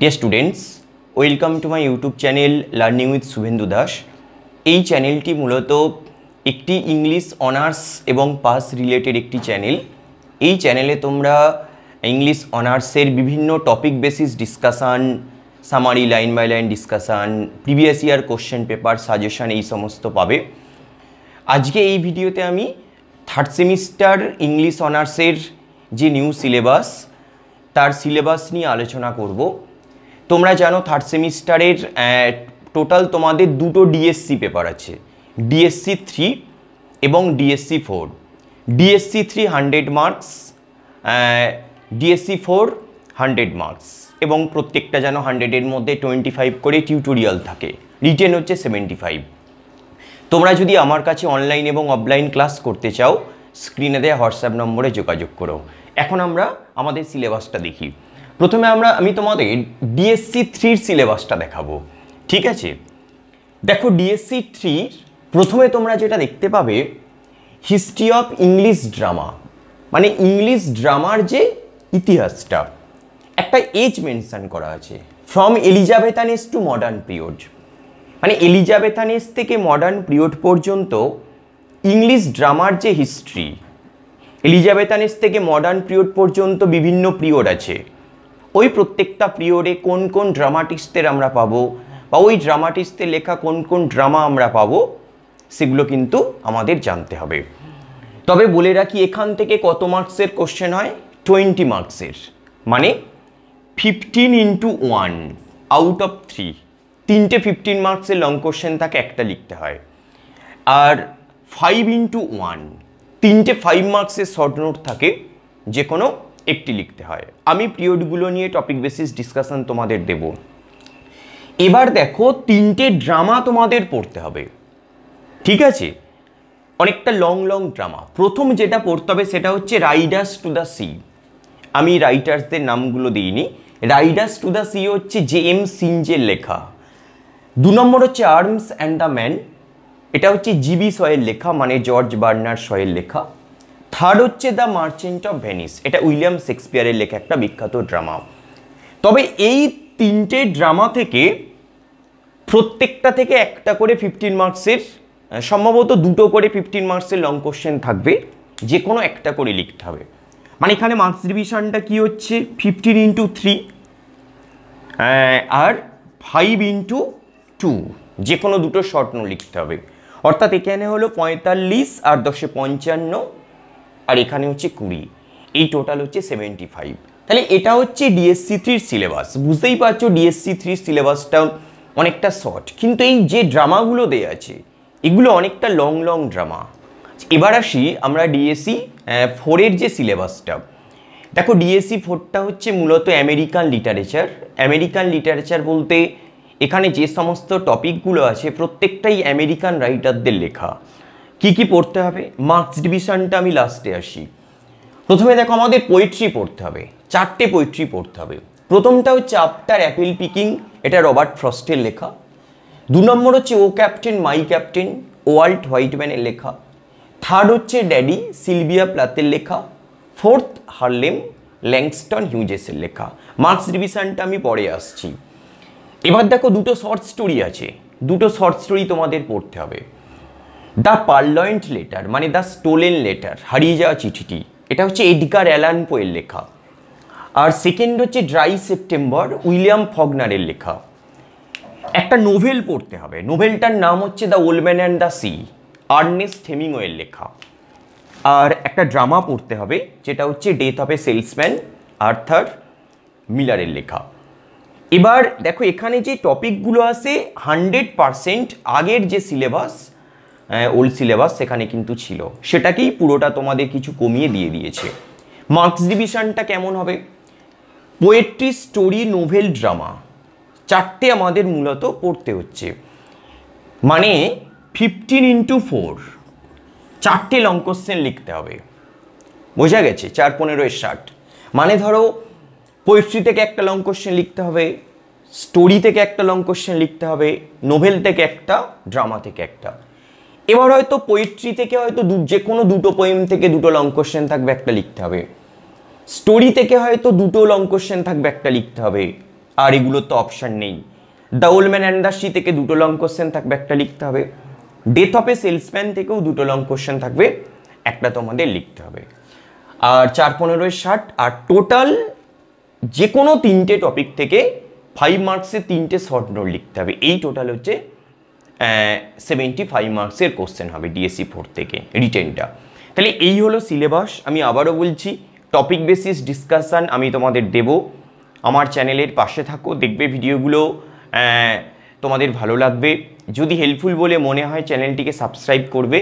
deer students welcome to my YouTube channel learning with Shuvendu Das এই চ্যানেলটি মূলত একটি ইংলিশ অনার্স এবং পাস রিলেটেড একটি চ্যানেল এই চ্যানেলে তোমরা ইংলিশ অনার্সের বিভিন্ন topic basis discussion summary line by line discussion previous year question paper suggestion এই সমস্ত পাবে আজকে এই ভিডিওতে আমি থার্ড সেমিস্টার ইংলিশ অনার্সের যে নিউ সিলেবাস তার সিলেবাস নিয়ে আলোচনা করব তোমরা জানো থার্ড সেমিস্টারের টোটাল তোমাদের দুটো ডিএসসি পেপার আছে ডিএসসি থ্রি এবং DSC four DSC three hundred marks DSC four hundred marks এবং প্রত্যেকটা যেন হান্ড্রেডের মধ্যে টোয়েন্টি ফাইভ করে টিউটোরিয়াল থাকে রিটেন হচ্ছে সেভেন্টি ফাইভ তোমরা যদি আমার কাছে অনলাইন এবং অফলাইন ক্লাস করতে চাও স্ক্রিনে দেওয়া হোয়াটসঅ্যাপ নম্বরে যোগাযোগ করো এখন আমরা আমাদের সিলেবাসটা দেখি প্রথমে আমরা আমি তোমাদের ডিএসসি থ্রির সিলেবাসটা দেখাবো ঠিক আছে দেখো ডিএসসি থ্রির প্রথমে তোমরা যেটা দেখতে পাবে হিস্ট্রি অফ ইংলিশ ড্রামা মানে ইংলিশ ড্রামার যে ইতিহাসটা একটা এজ মেনশান করা আছে from Elizabethans to modern period মানে এলিজাবেথানেস থেকে মডার্ন পিরিয়ড পর্যন্ত ইংলিশ ড্রামার যে হিস্ট্রি এলিজাবেথানেস থেকে মডার্ন পিরিয়ড পর্যন্ত বিভিন্ন পিরিয়ড আছে ওই প্রত্যেকটা পিরিয়ডে কোন কোন ড্রামাটিস্টদের আমরা পাবো বা ওই ড্রামাটিস্টদের লেখা কোন কোন ড্রামা আমরা পাবো সেগুলো কিন্তু আমাদের জানতে হবে তবে বলে রাখি এখান থেকে কত মার্কসের কোশ্চেন হয় টোয়েন্টি মার্কসের মানে fifteen into one out of three তিনটে ফিফটিন মার্কসের লং কোশ্চেন তাকে একটা লিখতে হয় আর ফাইভ ইন্টু ওয়ান তিনটে ফাইভ মার্কসের শর্ট নোট থাকে যে কোনো একটি লিখতে হয় আমি পিরিয়ডগুলো নিয়ে টপিক বেসিস ডিসকাশন তোমাদের দেব এবার দেখো তিনটে ড্রামা তোমাদের পড়তে হবে ঠিক আছে অনেকটা লং লং ড্রামা প্রথম যেটা পড়তে হবে সেটা হচ্ছে রাইডার্স টু দ্য সি আমি রাইটার্সদের নামগুলো দিইনি রাইডার্স টু দ্য সি হচ্ছে জে এম সিনজের লেখা দু নম্বর হচ্ছে আর্মস অ্যান্ড দ্য ম্যান এটা হচ্ছে জিবি শয়ের লেখা মানে জর্জ বার্নার শয়ের লেখা থার্ড হচ্ছে দ্য মার্চেন্ট অফ ভেনিস এটা উইলিয়াম শেক্সপিয়ারের লেখা একটা বিখ্যাত ড্রামা তবে এই তিনটে ড্রামা থেকে প্রত্যেকটা থেকে একটা করে ফিফটিন মার্কসের সম্ভবত দুটো করে ফিফটিন মার্কসের লং কোশ্চেন থাকবে যে কোনো একটা করে লিখতে হবে মানে এখানে মার্কস ডিভিশনটা কী হচ্ছে ফিফটিন ইন্টু থ্রি আর ফাইভ ইন্টু টু যে কোনো দুটো শর্ট লিখতে হবে অর্থাৎ এখানে হলো পঁয়তাল্লিশ আর দশে পঞ্চান্ন আর এখানে হচ্ছে কুড়ি এই টোটাল হচ্ছে সেভেন্টি ফাইভ তাহলে এটা হচ্ছে ডিএসসি থ্রির সিলেবাস বুঝতেই পারছো ডিএসসি থ্রির সিলেবাসটা অনেকটা শর্ট কিন্তু এই যে ড্রামাগুলো দেয়া আছে এগুলো অনেকটা লং লং ড্রামা এবার আসি আমরা ডিএসসি ফোরের যে সিলেবাসটা দেখো ডিএসসি ফোরটা হচ্ছে মূলত আমেরিকান লিটারেচার আমেরিকান লিটারেচার বলতে এখানে যে সমস্ত টপিকগুলো আছে প্রত্যেকটাই আমেরিকান রাইটারদের লেখা কি কি পড়তে হবে মার্কস ডিভিশনটা আমি লাস্টে আসি প্রথমে দেখো আমাদের পোয়েট্রি পড়তে হবে চারটে পোয়েট্রি পড়তে হবে প্রথমটা হচ্ছে আফটার অ্যাপেল পিকিং এটা রবার্ট ফ্রস্টের লেখা দু নম্বর হচ্ছে O captain my captain Walt হোয়াইটম্যানের লেখা থার্ড হচ্ছে ড্যাডি সিলভিয়া প্লাতের লেখা ফোর্থ হার্লেম ল্যাংস্টন হিউজেসের লেখা মার্কস ডিভিশনটা আমি পরে আসছি এবার দেখো দুটো শর্ট স্টোরি আছে দুটো শর্ট স্টোরি তোমাদের পড়তে হবে দ্য পার্লয়েন্ট লেটার মানে দ্য স্টোলেন লেটার হারিয়ে যাওয়া চিঠিটি এটা হচ্ছে এডগার অ্যালান পোয়ের লেখা আর সেকেন্ড হচ্ছে ড্রাই সেপ্টেম্বর উইলিয়াম ফগনারের লেখা একটা নোভেল পড়তে হবে নোভেলটার নাম হচ্ছে the old man and the sea Ernest থেমিংওয়ের লেখা আর একটা ড্রামা পড়তে হবে যেটা হচ্ছে death of a salesman Arthur মিলারের লেখা এবার দেখো এখানে যে টপিকগুলো আছে হান্ড্রেড পারসেন্ট আগের যে সিলেবাস ওল্ড সিলেবাস সেখানে কিন্তু ছিল সেটাকেই পুরোটা তোমাদের কিছু কমিয়ে দিয়ে দিয়েছে মার্কস ডিভিশনটা কেমন হবে পোয়েট্রি স্টোরি নোভেল ড্রামা চারটে আমাদের মূলত পড়তে হচ্ছে মানে ফিফটিন ইন্টু ফোর চারটে লং কোশ্চেন লিখতে হবে বোঝা গেছে চার পনেরোয় ষাট মানে ধরো পোয়েট্রি থেকে একটা লং কোশ্চেন লিখতে হবে স্টোরি থেকে একটা লং কোশ্চেন লিখতে হবে নোভেল থেকে একটা ড্রামা থেকে একটা এবার হয়তো পোয়েট্রি থেকে হয়তো দু যে কোনো দুটো পোয়েম থেকে দুটো লং কোশ্চেন থাকবে একটা লিখতে হবে স্টোরি থেকে হয়তো দুটো লং কোশ্চেন থাকবে একটা লিখতে হবে আর এগুলো তো অপশান নেই দ্য ওল্ডম্যান অ্যান্ড দ্য থেকে দুটো লং কোশ্চেন থাকবে একটা লিখতে হবে ডেথ অফ এ সেলসম্যান থেকেও দুটো লং কোশ্চেন থাকবে একটা তোমাদের লিখতে হবে আর চার পনেরোয় ষাট আর টোটাল যে কোনো তিনটে টপিক থেকে ফাইভ মার্কসে তিনটে শর্ট নোট লিখতে হবে এই টোটাল হচ্ছে সেভেন্টি ফাইভ মার্কসের কোশ্চেন হবে ডিএসসি ফোর e থেকে রিটেনটা তাহলে এই হলো সিলেবাস আমি আবারও বলছি টপিক বেসিস ডিসকাশান আমি তোমাদের দেব আমার চ্যানেলের পাশে থাকো দেখবে ভিডিওগুলো তোমাদের ভালো লাগবে যদি হেল্পফুল বলে মনে হয় চ্যানেলটিকে সাবস্ক্রাইব করবে